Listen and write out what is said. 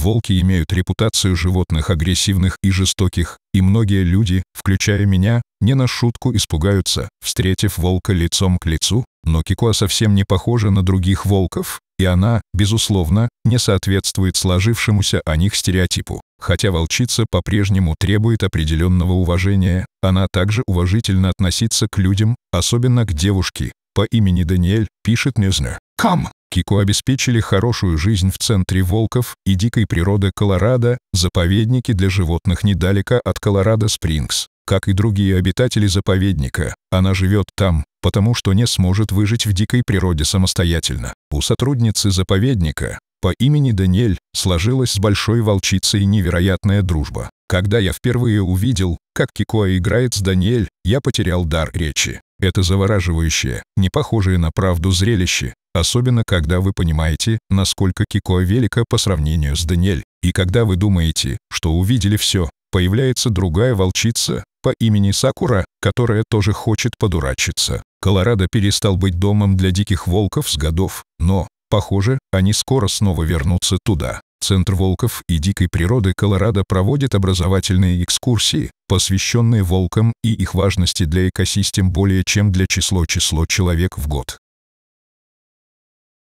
Волки имеют репутацию животных агрессивных и жестоких, и многие люди, включая меня, не на шутку испугаются, встретив волка лицом к лицу, но Кикуа совсем не похожа на других волков, и она, безусловно, не соответствует сложившемуся о них стереотипу. Хотя волчица по-прежнему требует определенного уважения, она также уважительно относится к людям, особенно к девушке. По имени Даниэль пишет Незне. «Кам!» Кику обеспечили хорошую жизнь в центре волков и дикой природы Колорадо, заповедники для животных недалеко от Колорадо-Спрингс. Как и другие обитатели заповедника, она живет там, потому что не сможет выжить в дикой природе самостоятельно. У сотрудницы заповедника по имени Даниэль сложилась с большой волчицей невероятная дружба. Когда я впервые увидел, как Кикоа играет с Даниэль, я потерял дар речи. Это завораживающее, не похожее на правду зрелище, Особенно, когда вы понимаете, насколько Кико велика по сравнению с Даниэль. И когда вы думаете, что увидели все, появляется другая волчица по имени Сакура, которая тоже хочет подурачиться. Колорадо перестал быть домом для диких волков с годов, но, похоже, они скоро снова вернутся туда. Центр волков и дикой природы Колорадо проводит образовательные экскурсии, посвященные волкам и их важности для экосистем более чем для число число человек в год.